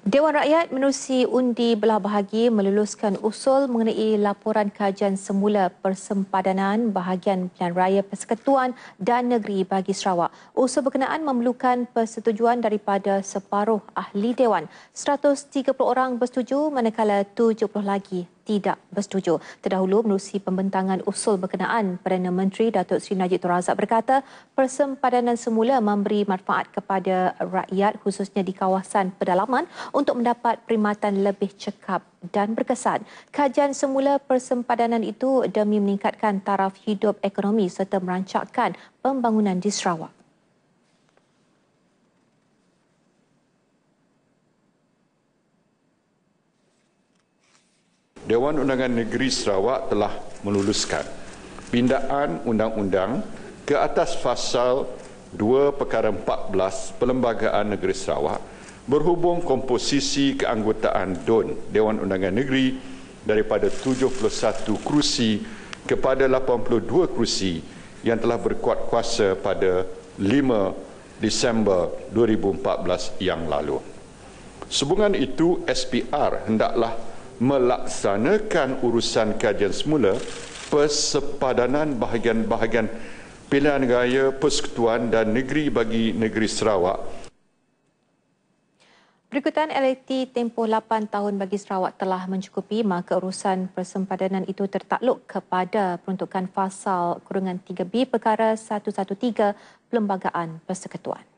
Dewan Rakyat menerusi undi belah bahagi meluluskan usul mengenai laporan kajian semula persempadanan bahagian Pilihan Raya Persekutuan dan Negeri bagi Sarawak. Usul berkenaan memerlukan persetujuan daripada separuh ahli Dewan. 130 orang bersetuju manakala 70 lagi tidak bersetuju. Terdahulu, menerusi pembentangan usul berkenaan, Perdana Menteri Datuk Seri Najib Razak berkata, persempadanan semula memberi manfaat kepada rakyat khususnya di kawasan pedalaman untuk mendapat perkhidmatan lebih cekap dan berkesan. Kajian semula persempadanan itu demi meningkatkan taraf hidup ekonomi serta merancakkan pembangunan di Sarawak. Dewan Undangan Negeri Sarawak telah meluluskan pindaan undang-undang ke atas fasal 2 perkara 14 Perlembagaan Negeri Sarawak berhubung komposisi keanggotaan DUN Dewan Undangan Negeri daripada 71 kerusi kepada 82 kerusi yang telah berkuat kuasa pada 5 Disember 2014 yang lalu. Sebungan itu SPR hendaklah melaksanakan urusan kajian semula persepadanan bahagian-bahagian pilihan raya persekutuan dan negeri bagi negeri Sarawak. Berikutan LIT tempoh 8 tahun bagi Sarawak telah mencukupi maka urusan persempadanan itu tertakluk kepada peruntukan fasal kurungan 3B perkara 113 Perlembagaan Persekutuan.